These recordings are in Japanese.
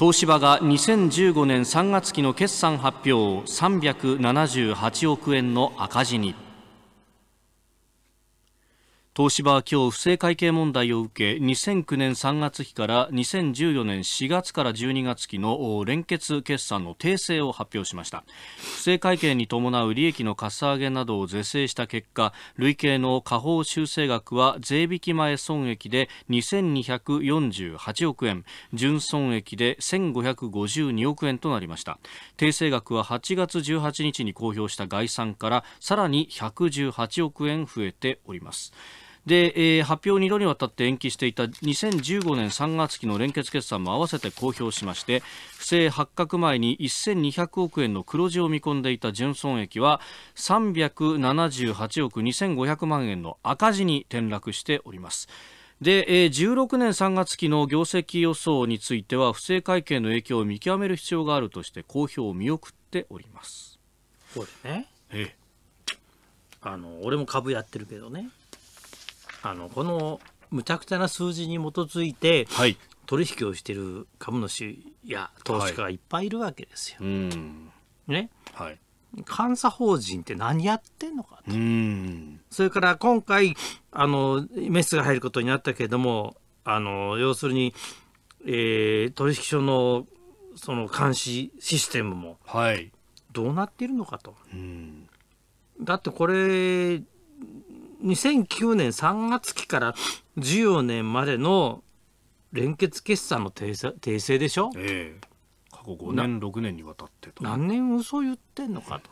東芝が2015年3月期の決算発表を378億円の赤字に。東芝は今日不正会計問題を受け2009年3月期から2014年4月から12月期の連結決算の訂正を発表しました不正会計に伴う利益のかさ上げなどを是正した結果累計の下方修正額は税引き前損益で2248億円純損益で1552億円となりました訂正額は8月18日に公表した概算からさらに118億円増えておりますで、えー、発表2度にわたって延期していた2015年3月期の連結決算も合わせて公表しまして不正発覚前に1200億円の黒字を見込んでいた純損益は378億2500万円の赤字に転落しております。で、え16年3月期の業績予想については不正会計の影響を見極める必要があるとして公表を見送っております。そうですね、ええ、あの俺も株やってるけどねあのこのむちゃくちゃな数字に基づいて、はい、取引をしている株主や投資家がいっぱいいるわけですよ。はい、ね、はい、監査法人って何やってんのかと。それから今回あのメスが入ることになったけれどもあの要するに、えー、取引所のその監視システムもどうなっているのかと。だってこれ2009年3月期から14年までの連結決算の訂正でしょ、ええ、過去5年6年にわたってと何年嘘言ってんのかと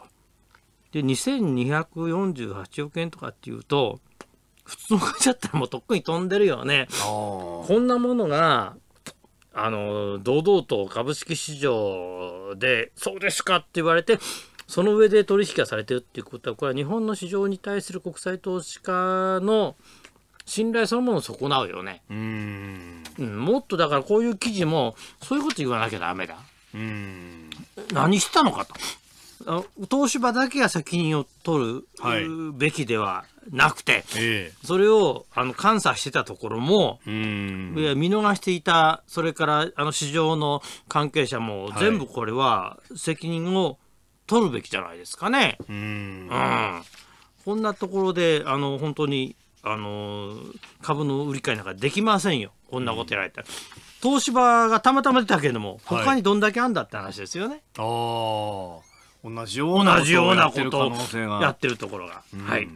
で2248億円とかっていうと普通の会社だったらもうとっくに飛んでるよねこんなものがあの堂々と株式市場でそうですかって言われてその上で取引がされてるっていうことは、これは日本の市場に対する国際投資家の信頼そのものを損なうよね。うんもっとだからこういう記事も、そういうこと言わなきゃだめだ。うん何したのかと。東芝だけが責任を取る、はい、べきではなくて、ええ、それをあの監査してたところもいや見逃していたそれからあの市場の関係者も全部これは責任を取るべきじゃないですかね。うん、こんなところであの本当にあの株の売り買いなんかできませんよこんなことやられたら。東芝がたまたま出たけれども他にどんだけあんだって話ですよね。あ同じようなことをやってる可能性がやってるところが。はい